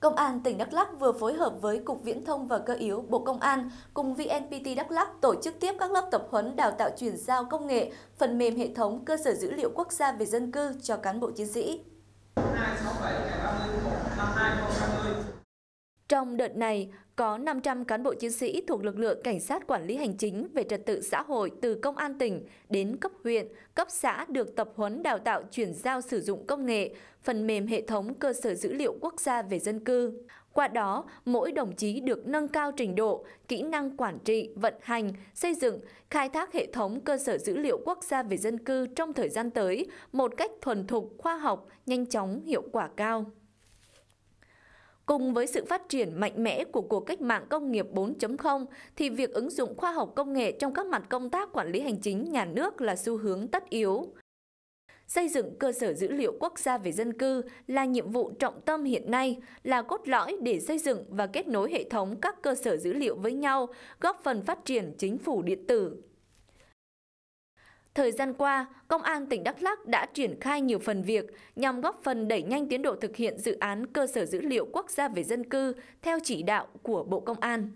Công an tỉnh Đắk Lắk vừa phối hợp với Cục Viễn thông và Cơ yếu Bộ Công an cùng VNPT Đắk Lắk tổ chức tiếp các lớp tập huấn đào tạo chuyển giao công nghệ, phần mềm hệ thống cơ sở dữ liệu quốc gia về dân cư cho cán bộ chiến sĩ. 2, 6, 7, trong đợt này, có 500 cán bộ chiến sĩ thuộc lực lượng cảnh sát quản lý hành chính về trật tự xã hội từ công an tỉnh đến cấp huyện, cấp xã được tập huấn đào tạo chuyển giao sử dụng công nghệ, phần mềm hệ thống cơ sở dữ liệu quốc gia về dân cư. Qua đó, mỗi đồng chí được nâng cao trình độ, kỹ năng quản trị, vận hành, xây dựng, khai thác hệ thống cơ sở dữ liệu quốc gia về dân cư trong thời gian tới một cách thuần thục, khoa học, nhanh chóng, hiệu quả cao. Cùng với sự phát triển mạnh mẽ của cuộc cách mạng công nghiệp 4.0 thì việc ứng dụng khoa học công nghệ trong các mặt công tác quản lý hành chính nhà nước là xu hướng tất yếu. Xây dựng cơ sở dữ liệu quốc gia về dân cư là nhiệm vụ trọng tâm hiện nay, là cốt lõi để xây dựng và kết nối hệ thống các cơ sở dữ liệu với nhau, góp phần phát triển chính phủ điện tử. Thời gian qua, Công an tỉnh Đắk lắc đã triển khai nhiều phần việc nhằm góp phần đẩy nhanh tiến độ thực hiện dự án cơ sở dữ liệu quốc gia về dân cư theo chỉ đạo của Bộ Công an.